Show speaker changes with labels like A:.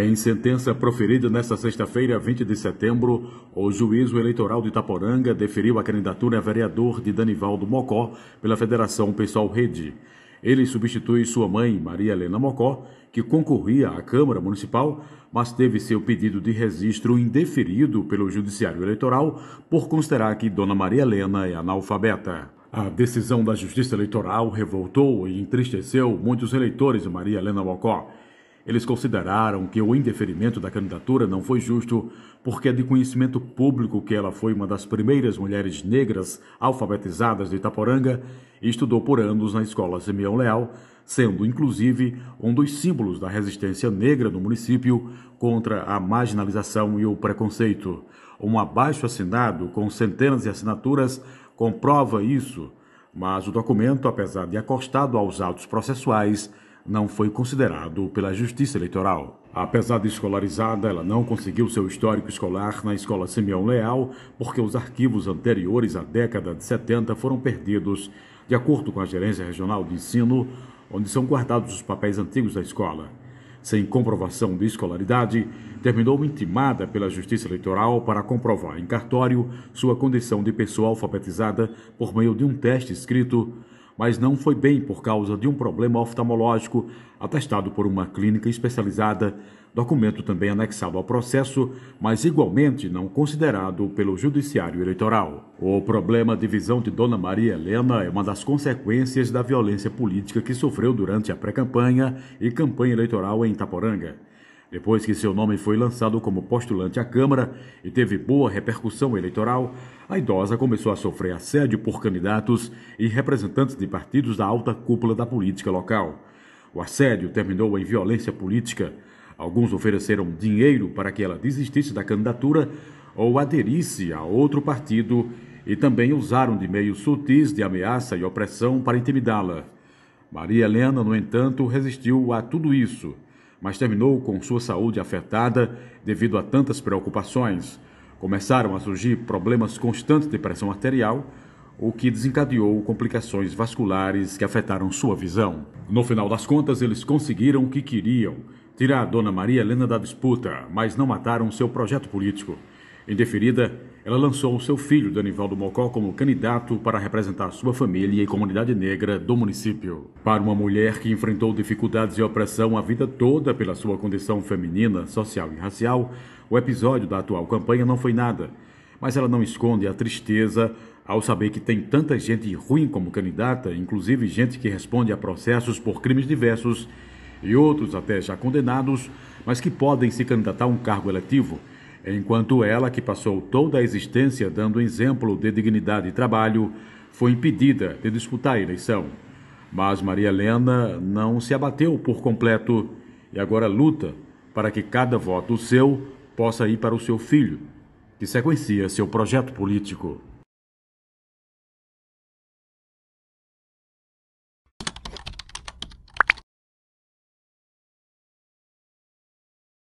A: Em sentença proferida nesta sexta-feira, 20 de setembro, o juízo eleitoral de Itaporanga deferiu a candidatura a vereador de Danivaldo Mocó pela Federação Pessoal Rede. Ele substitui sua mãe, Maria Helena Mocó, que concorria à Câmara Municipal, mas teve seu pedido de registro indeferido pelo Judiciário Eleitoral por considerar que Dona Maria Helena é analfabeta. A decisão da Justiça Eleitoral revoltou e entristeceu muitos eleitores de Maria Helena Mocó. Eles consideraram que o indeferimento da candidatura não foi justo, porque é de conhecimento público que ela foi uma das primeiras mulheres negras alfabetizadas de Itaporanga e estudou por anos na escola Simeão Leal, sendo inclusive um dos símbolos da resistência negra no município contra a marginalização e o preconceito. Um abaixo assinado com centenas de assinaturas comprova isso, mas o documento, apesar de acostado aos autos processuais, não foi considerado pela Justiça Eleitoral. Apesar de escolarizada, ela não conseguiu seu histórico escolar na Escola Simeão Leal, porque os arquivos anteriores à década de 70 foram perdidos, de acordo com a Gerência Regional de Ensino, onde são guardados os papéis antigos da escola. Sem comprovação de escolaridade, terminou intimada pela Justiça Eleitoral para comprovar em cartório sua condição de pessoa alfabetizada por meio de um teste escrito mas não foi bem por causa de um problema oftalmológico atestado por uma clínica especializada, documento também anexado ao processo, mas igualmente não considerado pelo Judiciário Eleitoral. O problema de visão de Dona Maria Helena é uma das consequências da violência política que sofreu durante a pré-campanha e campanha eleitoral em Itaporanga. Depois que seu nome foi lançado como postulante à Câmara e teve boa repercussão eleitoral, a idosa começou a sofrer assédio por candidatos e representantes de partidos da alta cúpula da política local. O assédio terminou em violência política. Alguns ofereceram dinheiro para que ela desistisse da candidatura ou aderisse a outro partido e também usaram de meios sutis de ameaça e opressão para intimidá-la. Maria Helena, no entanto, resistiu a tudo isso mas terminou com sua saúde afetada devido a tantas preocupações. Começaram a surgir problemas constantes de pressão arterial, o que desencadeou complicações vasculares que afetaram sua visão. No final das contas, eles conseguiram o que queriam: tirar a Dona Maria Helena da disputa, mas não mataram seu projeto político. Em deferida, ela lançou o seu filho, Danivaldo Mocó, como candidato para representar sua família e comunidade negra do município. Para uma mulher que enfrentou dificuldades e opressão a vida toda pela sua condição feminina, social e racial, o episódio da atual campanha não foi nada. Mas ela não esconde a tristeza ao saber que tem tanta gente ruim como candidata, inclusive gente que responde a processos por crimes diversos e outros até já condenados, mas que podem se candidatar a um cargo eletivo enquanto ela, que passou toda a existência dando exemplo de dignidade e trabalho, foi impedida de disputar a eleição. Mas Maria Helena não se abateu por completo e agora luta para que cada voto seu possa ir para o seu filho, que sequencia seu projeto político.